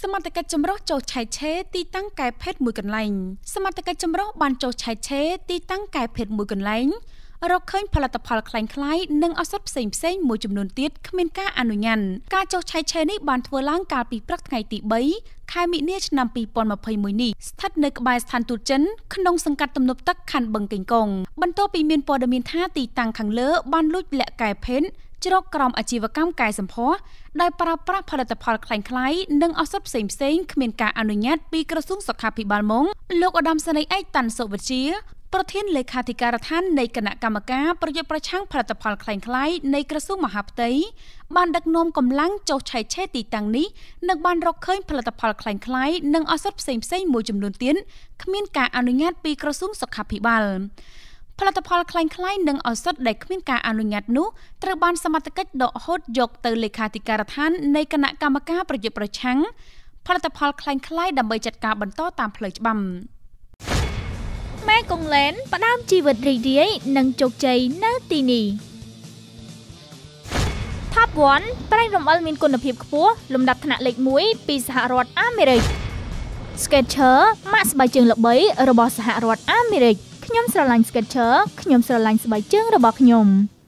សមត្ថកិច្ចចម្រុះចុះឆៃឆេទីតាំងកែភេទមួយកន្លែងសមត្ថកិច្ចចម្រុះបានចុះឆៃឆេទីតាំងកែភេទមួយកន្លែងរកឃើញផលិតផលคล้ายៗនិងឱសថផ្សេងផ្សេងមួយចំនួនទៀតគ្មានការអនុញ្ញាតការចុះឆៃឆេនេះបានធ្វើឡើងកាលពីព្រឹកថ្ងៃទី3ខែមិនិនាឆ្នាំ2021នេះស្ថិតនៅក្បែរស្ថានទូតចិនក្នុងសង្កាត់ទំនប់ទឹកខណ្ឌបឹងកេងកងបន្ទាប់ពីមានព័ត៌មានថាទីតាំងខាងលើបានលួចលាក់កែភេទជ្រកក្រោមអាជីវកម្មកែសម្ផស្សដោយប្រើប្រាស់ផលិតផលคล้ายៗនិងឱសថផ្សេងៗគ្មានការអនុញ្ញាតពីក្រសួងសុខាភិបាលមកលោកឧត្តមសេនីយ៍ឯកតាន់សុវជ្ជាប្រធានលេខាធិការដ្ឋាននៃគណៈកម្មការប្រយុទ្ធប្រឆាំងផលិតផលคล้ายៗនៃក្រសួងមហាផ្ទៃបានដឹកនាំកម្លាំងចុះឆែកឆេះទីតាំងនេះនិងបានរកឃើញ ផលិតផលคล้ายៗនិងឱសថផ្សេងៗមួយចំនួនទៀតគ្មានការអនុញ្ញាត ពីក្រសួងសុខាភិបាលផលិតផលคล้ายៗនិងឱសថដែលគ្មានការអនុញ្ញាតនោះត្រូវបានសមត្ថកិច្ចដកហូតយកទៅលេខាធិការដ្ឋាននៃគណៈកម្មការប្រយុទ្ធប្រឆាំងផលិតផលคล้ายៗដើម្បីចាត់ការបន្តតាមផ្លូវច្បាប់មេកុងឡែនផ្ដើមជីវិតរីករាយនិងជោគជ័យនៅទីនេះ Top 1ប្រេងរំអិលមានគុណភាពខ្ពស់លំដាប់ថ្នាក់លេខ1ពីសហរដ្ឋអាមេរិក Skechers ម៉ាកស្បែកជើងល្បីរបស់សហរដ្ឋអាមេរិក Skechers ខ្ញុំស្រឡាញ់ Skechers ខ្ញុំស្រឡាញ់ស្បែកជើងរបស់ខ្ញុំ។